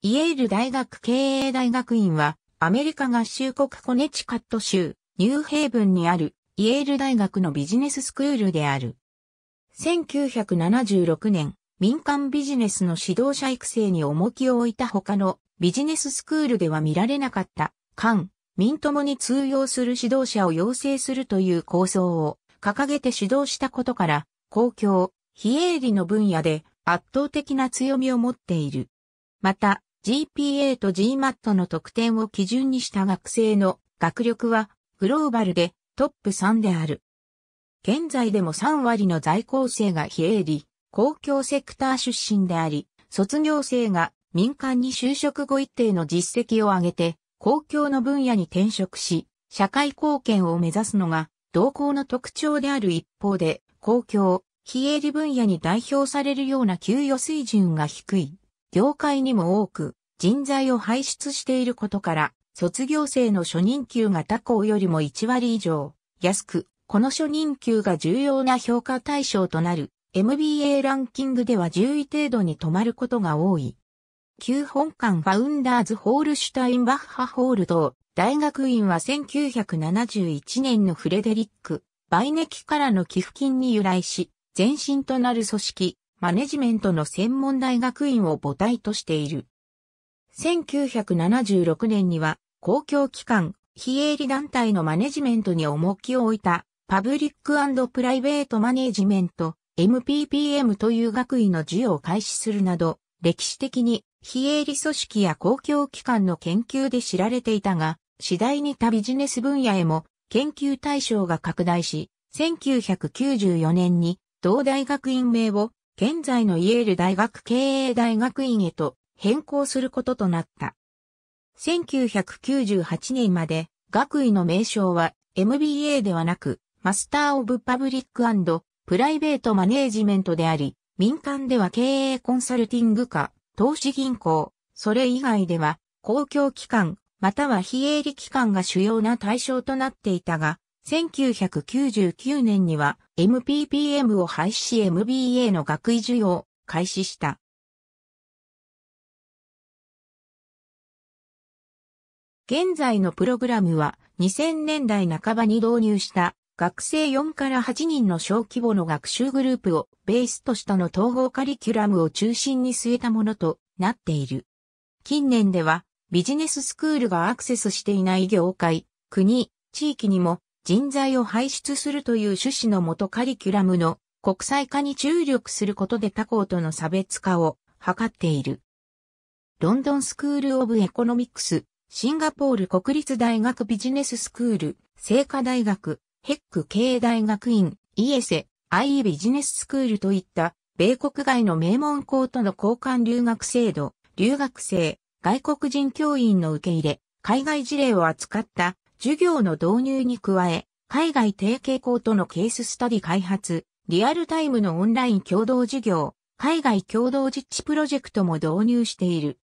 イエール大学経営大学院は、アメリカ合衆国コネチカット州、ニューヘイブンにある、イエール大学のビジネススクールである。1976年、民間ビジネスの指導者育成に重きを置いた他のビジネススクールでは見られなかった、官、民ともに通用する指導者を養成するという構想を掲げて指導したことから、公共、非営利の分野で圧倒的な強みを持っている。また、GPA と GMAT の得点を基準にした学生の学力はグローバルでトップ3である。現在でも3割の在校生が非営利、公共セクター出身であり、卒業生が民間に就職後一定の実績を上げて、公共の分野に転職し、社会貢献を目指すのが、同校の特徴である一方で、公共、非営利分野に代表されるような給与水準が低い。業界にも多く人材を輩出していることから、卒業生の初任給が他校よりも1割以上安く、この初任給が重要な評価対象となる MBA ランキングでは10位程度に止まることが多い。旧本館ファウンダーズホールシュタインバッハホールド大学院は1971年のフレデリック・バイネキからの寄付金に由来し、前身となる組織マネジメントの専門大学院を母体としている。1976年には公共機関、非営利団体のマネジメントに重きを置いたパブリックプライベートマネジメント MPPM という学位の授与を開始するなど歴史的に非営利組織や公共機関の研究で知られていたが次第に他ビジネス分野へも研究対象が拡大し1994年に同大学院名を現在のイェール大学経営大学院へと変更することとなった。1998年まで学位の名称は MBA ではなくマスター・オブ・パブリック・プライベート・マネージメントであり、民間では経営コンサルティング課、投資銀行、それ以外では公共機関、または非営利機関が主要な対象となっていたが、1999年には MPPM を廃止し MBA の学位授与を開始した。現在のプログラムは2000年代半ばに導入した学生4から8人の小規模の学習グループをベースとしたの統合カリキュラムを中心に据えたものとなっている。近年ではビジネススクールがアクセスしていない業界、国、地域にも人材を輩出するという趣旨のもとカリキュラムの国際化に注力することで他校との差別化を図っている。ロンドンスクール・オブ・エコノミクス、シンガポール国立大学ビジネススクール、聖火大学、ヘック経営大学院、イエセ、IE ビジネススクールといった米国外の名門校との交換留学制度、留学生、外国人教員の受け入れ、海外事例を扱った授業の導入に加え、海外提携校とのケーススタディ開発、リアルタイムのオンライン共同授業、海外共同実地プロジェクトも導入している。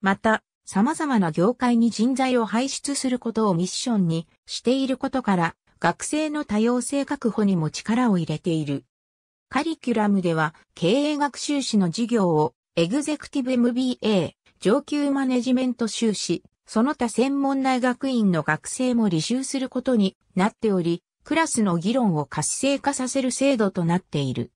また、様々な業界に人材を輩出することをミッションにしていることから、学生の多様性確保にも力を入れている。カリキュラムでは、経営学修士の授業を、エグゼクティブ MBA、上級マネジメント修士、その他専門大学院の学生も履修することになっており、クラスの議論を活性化させる制度となっている。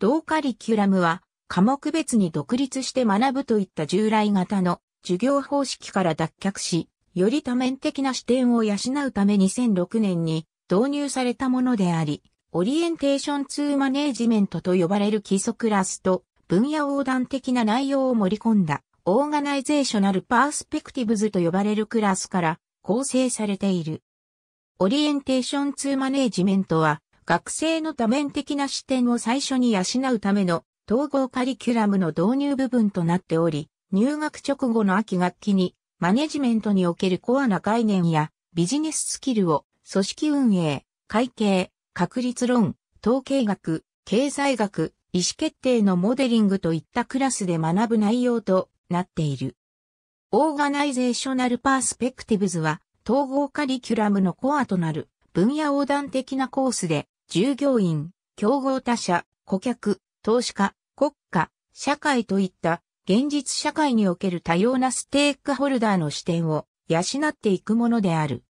同カリキュラムは科目別に独立して学ぶといった従来型の授業方式から脱却し、より多面的な視点を養うため2006年に導入されたものであり、オリエンテーション2マネージメントと呼ばれる基礎クラスと分野横断的な内容を盛り込んだオーガナイゼーショナルパースペクティブズと呼ばれるクラスから構成されている。オリエンテーション2マネージメントは、学生の多面的な視点を最初に養うための統合カリキュラムの導入部分となっており、入学直後の秋学期にマネジメントにおけるコアな概念やビジネススキルを組織運営、会計、確率論、統計学、経済学、意思決定のモデリングといったクラスで学ぶ内容となっている。オーガナイゼーショナルパースペクティブズは統合カリキュラムのコアとなる分野横断的なコースで従業員、競合他社、顧客、投資家、国家、社会といった現実社会における多様なステークホルダーの視点を養っていくものである。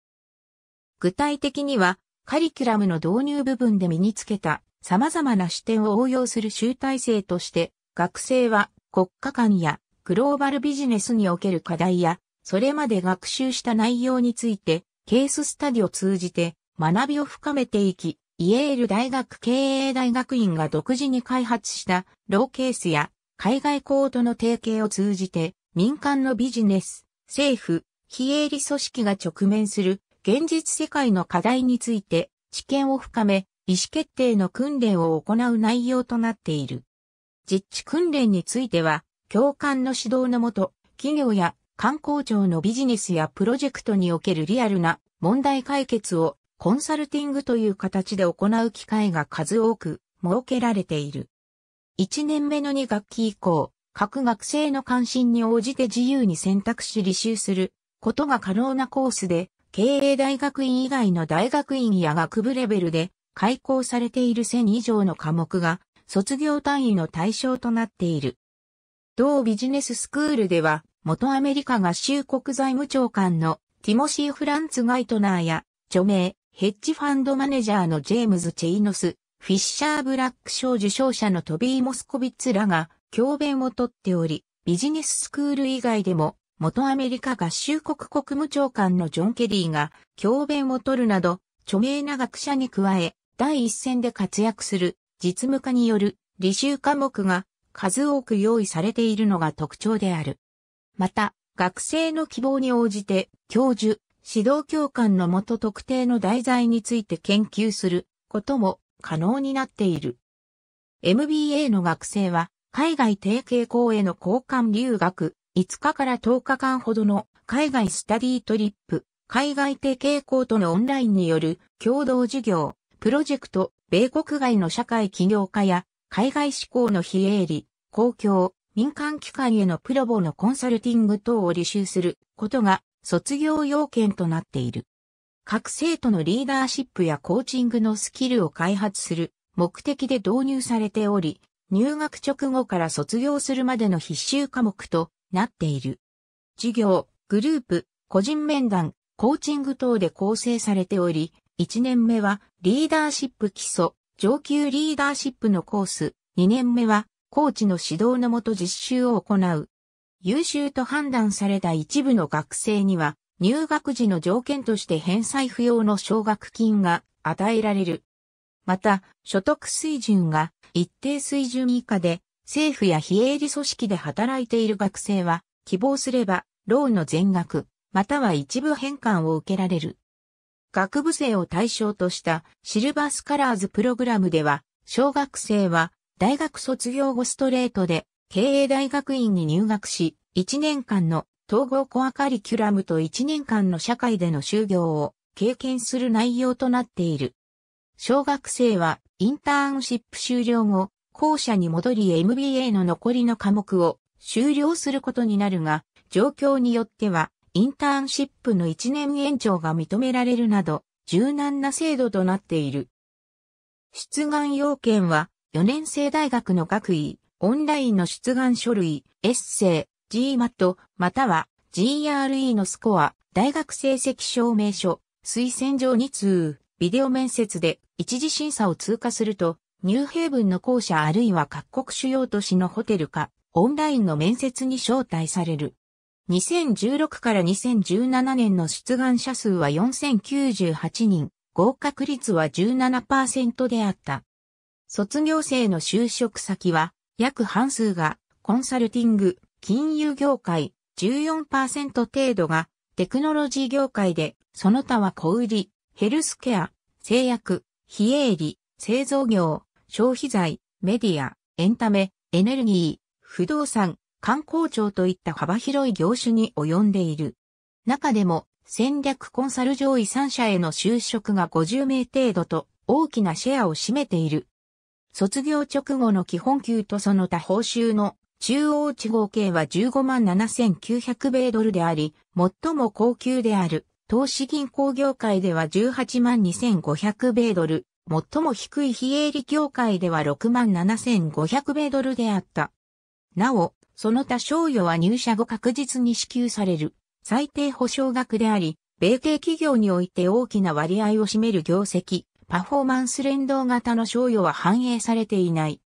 具体的にはカリキュラムの導入部分で身につけた様々な視点を応用する集大成として学生は国家間やグローバルビジネスにおける課題や、それまで学習した内容について、ケーススタディを通じて学びを深めていき、イエール大学経営大学院が独自に開発したローケースや海外コードの提携を通じて民間のビジネス、政府、非営利組織が直面する現実世界の課題について知見を深め意思決定の訓練を行う内容となっている。実地訓練については教官の指導のもと、企業や観光庁のビジネスやプロジェクトにおけるリアルな問題解決をコンサルティングという形で行う機会が数多く設けられている。1年目の2学期以降、各学生の関心に応じて自由に選択し履修することが可能なコースで、経営大学院以外の大学院や学部レベルで開講されている1000以上の科目が卒業単位の対象となっている。同ビジネススクールでは、元アメリカ合衆国財務長官のティモシー・フランツ・ガイトナーや、著名、ヘッジファンドマネージャーのジェームズ・チェイノス、フィッシャー・ブラック賞受賞者のトビー・モスコビッツらが、教鞭をとっており、ビジネススクール以外でも、元アメリカ合衆国国務長官のジョン・ケリーが、教鞭をとるなど、著名な学者に加え、第一線で活躍する、実務家による、履修科目が、数多く用意されているのが特徴である。また、学生の希望に応じて、教授、指導教官のもと特定の題材について研究することも可能になっている。MBA の学生は、海外提携校への交換留学、5日から10日間ほどの海外スタディートリップ、海外提携校とのオンラインによる共同授業、プロジェクト、米国外の社会起業家や海外志向の非営利、公共、民間機関へのプロボのコンサルティング等を履修することが卒業要件となっている。各生徒のリーダーシップやコーチングのスキルを開発する目的で導入されており、入学直後から卒業するまでの必修科目となっている。授業、グループ、個人面談、コーチング等で構成されており、1年目はリーダーシップ基礎、上級リーダーシップのコース、2年目は、コーチの指導のもと実習を行う。優秀と判断された一部の学生には、入学時の条件として返済不要の奨学金が与えられる。また、所得水準が一定水準以下で、政府や非営利組織で働いている学生は、希望すれば、ローンの全額、または一部返還を受けられる。学部生を対象としたシルバースカラーズプログラムでは、小学生は大学卒業後ストレートで経営大学院に入学し、1年間の統合コアカリキュラムと1年間の社会での就業を経験する内容となっている。小学生はインターンシップ終了後、校舎に戻り MBA の残りの科目を終了することになるが、状況によってはインターンシップの1年延長が認められるなど、柔軟な制度となっている。出願要件は、4年生大学の学位、オンラインの出願書類、エッセイ、GMAT、または GRE のスコア、大学成績証明書、推薦状2通、ビデオ面接で一次審査を通過すると、ニューヘイブンの校舎あるいは各国主要都市のホテルか、オンラインの面接に招待される。2016から2017年の出願者数は4098人、合格率は17%であった。卒業生の就職先は、約半数が、コンサルティング、金融業界、14%程度が、テクノロジー業界で、その他は小売、ヘルスケア、製薬、非営利、製造業、消費財、メディア、エンタメ、エネルギー、不動産、観光庁といった幅広い業種に及んでいる。中でも、戦略コンサル上位3社への就職が50名程度と大きなシェアを占めている。卒業直後の基本給とその他報酬の中央値合計は15万7900米ドルであり、最も高級である投資銀行業界では18万2500米ドル、最も低い非営利業界では6万7500米ドルであった。なお、その他賞与は入社後確実に支給される最低保証額であり、米系企業において大きな割合を占める業績、パフォーマンス連動型の賞与は反映されていない。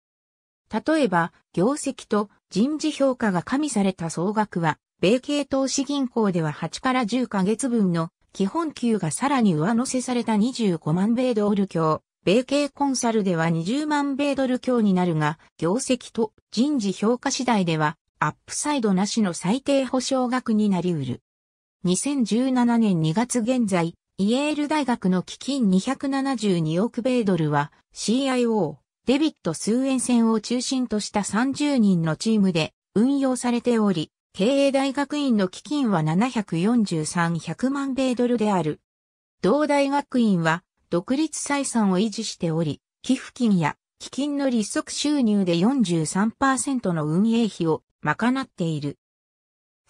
例えば、業績と人事評価が加味された総額は、米系投資銀行では8から10ヶ月分の基本給がさらに上乗せされた25万米ドル強。米系コンサルでは20万米ドル強になるが、業績と人事評価次第では、アップサイドなしの最低保証額になり得る。2017年2月現在、イエール大学の基金272億米ドルは CIO、デビット・数円線戦を中心とした30人のチームで運用されており、経営大学院の基金は74300万米ドルである。同大学院は独立採算を維持しており、寄付金や基金の利息収入で43%の運営費を賄っている。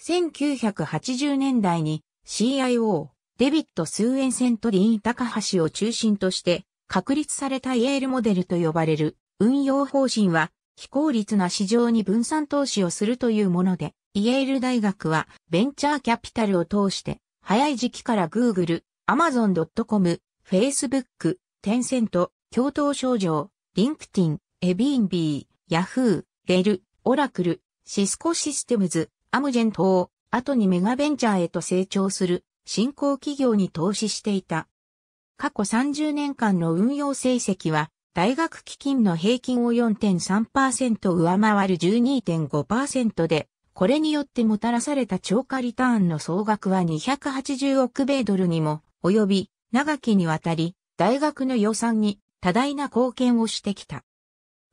1980年代に CIO、デビット・スーエンセントリーン・ハシを中心として確立されたイエールモデルと呼ばれる運用方針は非効率な市場に分散投資をするというもので、イエール大学はベンチャーキャピタルを通して早い時期から Google、Amazon.com、Facebook、テンセント、共同症状、LinkedIn、エビンビー、Yahoo、レル、オラクル、シスコシステムズ、アムジェントを、後にメガベンチャーへと成長する、新興企業に投資していた。過去30年間の運用成績は、大学基金の平均を4.3%上回る12.5%で、これによってもたらされた超過リターンの総額は280億米ドルにも及び、長きにわたり、大学の予算に多大な貢献をしてきた。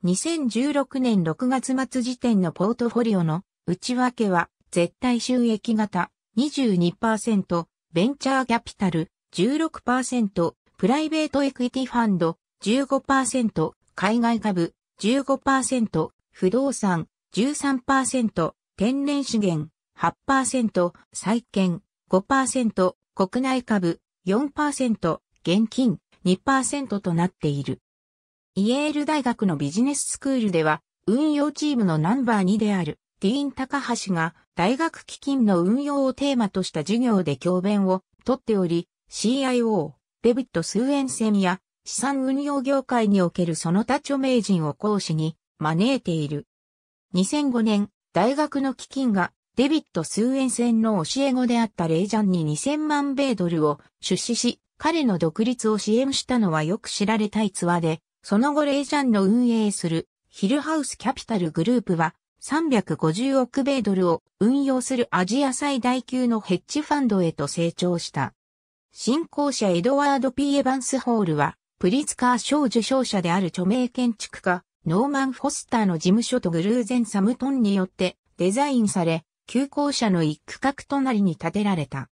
2016年6月末時点のポートフォリオの内訳は、絶対収益型22%、ベンチャーキャピタル16%、プライベートエクイティファンド15%、海外株15%、不動産13%、天然資源8%、債券5%、国内株4%、現金2%となっている。イエール大学のビジネススクールでは、運用チームのナンバー2である、ディーン・高橋が、大学基金の運用をテーマとした授業で教鞭をとっており、CIO、デビット・スーエンセンや、資産運用業界におけるその他著名人を講師に招いている。2005年、大学の基金がデビット・スーエンの教え子であったレイジャンに2000万米ドルを出資し、彼の独立を支援したのはよく知られた逸話で、その後レイジャンの運営するヒルハウスキャピタルグループは350億米ドルを運用するアジア最大級のヘッジファンドへと成長した。新興者エドワード・ー・エヴァンス・ホールは、プリツカー賞受賞者である著名建築家、ノーマン・フォスターの事務所とグルーゼン・サムトンによってデザインされ、旧校舎の一区画隣に建てられた。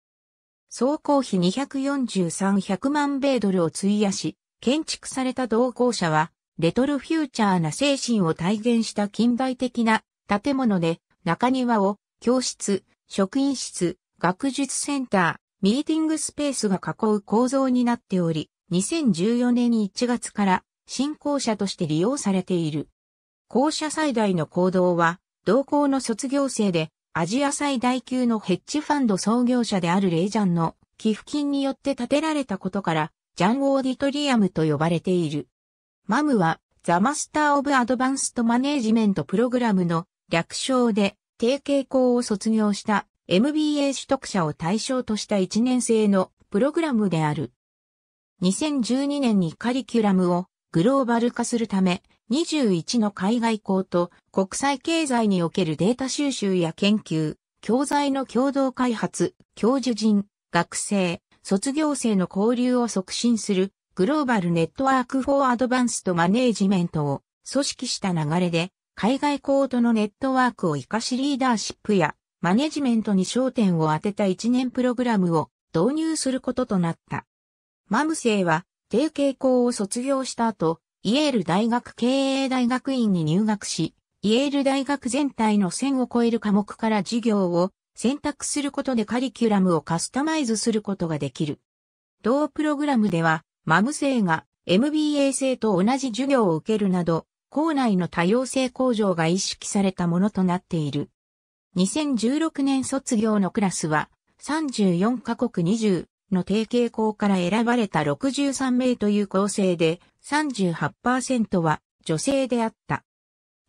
総工費24300万米ドルを費やし、建築された同校舎は、レトロフューチャーな精神を体現した近代的な建物で、中庭を教室、職員室、学術センター、ミーティングスペースが囲う構造になっており、2014年1月から新校舎として利用されている。校舎最大の行動は、同校の卒業生でアジア最大級のヘッジファンド創業者であるレイジャンの寄付金によって建てられたことから、ジャン・オーディトリアムと呼ばれている。マムは、ザ・マスター・オブ・アドバンスト・マネージメント・プログラムの略称で、提携校を卒業した MBA 取得者を対象とした1年生のプログラムである。2012年にカリキュラムをグローバル化するため、21の海外校と国際経済におけるデータ収集や研究、教材の共同開発、教授人、学生、卒業生の交流を促進するグローバルネットワークフォーアドバンスとマネージメントを組織した流れで海外校とのネットワークを活かしリーダーシップやマネジメントに焦点を当てた1年プログラムを導入することとなった。マムセイは、定型校を卒業した後、イエール大学経営大学院に入学し、イエール大学全体の1000を超える科目から授業を選択することでカリキュラムをカスタマイズすることができる。同プログラムでは、マム生が MBA 生と同じ授業を受けるなど、校内の多様性向上が意識されたものとなっている。2016年卒業のクラスは34カ国の提携校から選ばれた63名という構成で38%は女性であった。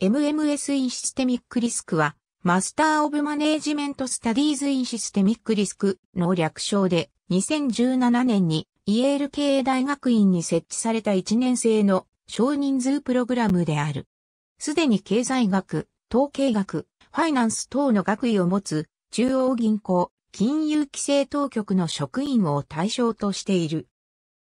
MMS インシステミックリスクはマスターオブマネージメントスタディーズインシステミックリスクの略称で2017年にイエール経大学院に設置された1年生の少人数プログラムである。すでに経済学、統計学、ファイナンス等の学位を持つ中央銀行、金融規制当局の職員を対象としている。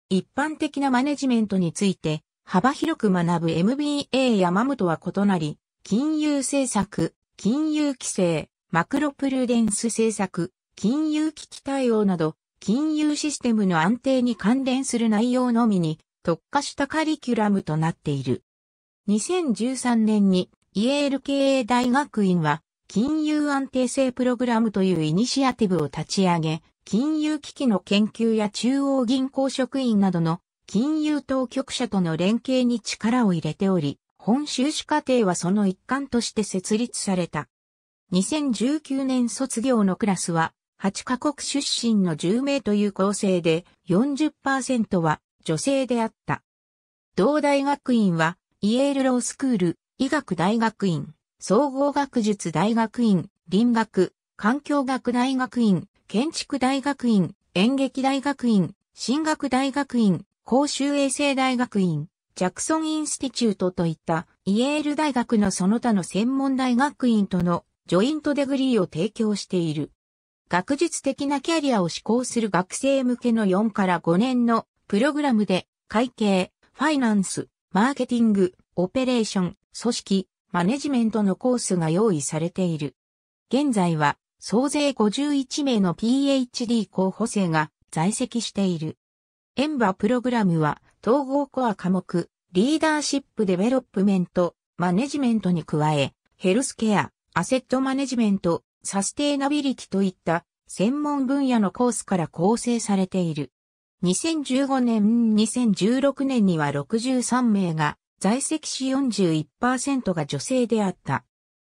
一般的なマネジメントについて幅広く学ぶ MBA やマムとは異なり、金融政策、金融規制、マクロプルデンス政策、金融危機対応など、金融システムの安定に関連する内容のみに特化したカリキュラムとなっている。2013年にイエール経営大学院は金融安定性プログラムというイニシアティブを立ち上げ、金融危機の研究や中央銀行職員などの金融当局者との連携に力を入れており、本修士課程はその一環として設立された。2019年卒業のクラスは、8カ国出身の10名という構成で、40%は女性であった。同大学院は、イエールロースクール、医学大学院、総合学術大学院、林学、環境学大学院、建築大学院、演劇大学院、進学大学院、公衆衛生大学院、ジャクソンインスティチュートといったイエール大学のその他の専門大学院とのジョイントデグリーを提供している。学術的なキャリアを志向する学生向けの4から5年のプログラムで会計、ファイナンス、マーケティング、オペレーション、組織、マネジメントのコースが用意されている。現在は総勢51名の PhD 候補生が在籍している。エンバプログラムは統合コア科目、リーダーシップデベロップメント、マネジメントに加え、ヘルスケア、アセットマネジメント、サステイナビリティといった専門分野のコースから構成されている。2015年、2016年には63名が在籍し41%が女性であった。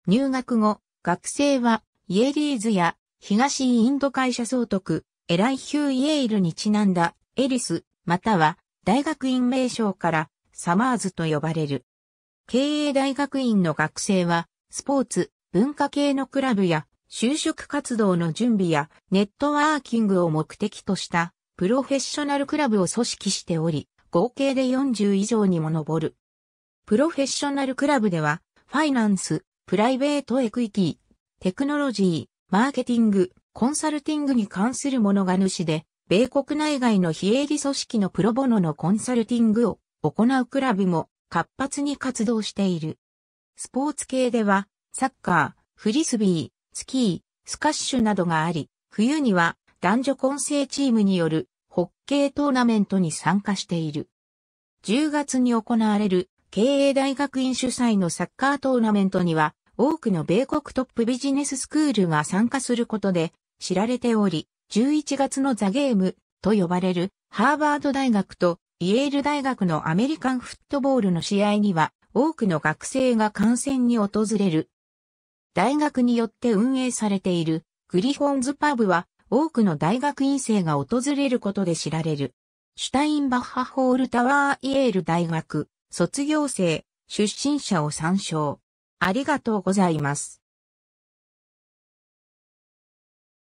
入学後、学生はイエリーズや東インド会社総督、エライヒュー・イエールにちなんだエリス、または大学院名称からサマーズと呼ばれる。経営大学院の学生は、スポーツ、文化系のクラブや、就職活動の準備や、ネットワーキングを目的とした、プロフェッショナルクラブを組織しており、合計で40以上にも上る。プロフェッショナルクラブでは、ファイナンス、プライベートエクイティ、テクノロジー、マーケティング、コンサルティングに関するものが主で、米国内外の非営利組織のプロボノのコンサルティングを行うクラブも活発に活動している。スポーツ系では、サッカー、フリスビー、スキー、スカッシュなどがあり、冬には男女混成チームによるホッケートーナメントに参加している。10月に行われる経営大学院主催のサッカートーナメントには、多くの米国トップビジネススクールが参加することで知られており、11月のザゲームと呼ばれるハーバード大学とイエール大学のアメリカンフットボールの試合には多くの学生が観戦に訪れる。大学によって運営されているグリフォンズパブは多くの大学院生が訪れることで知られる。シュタインバッハホールタワーイエール大学卒業生、出身者を参照。ありがとうございます。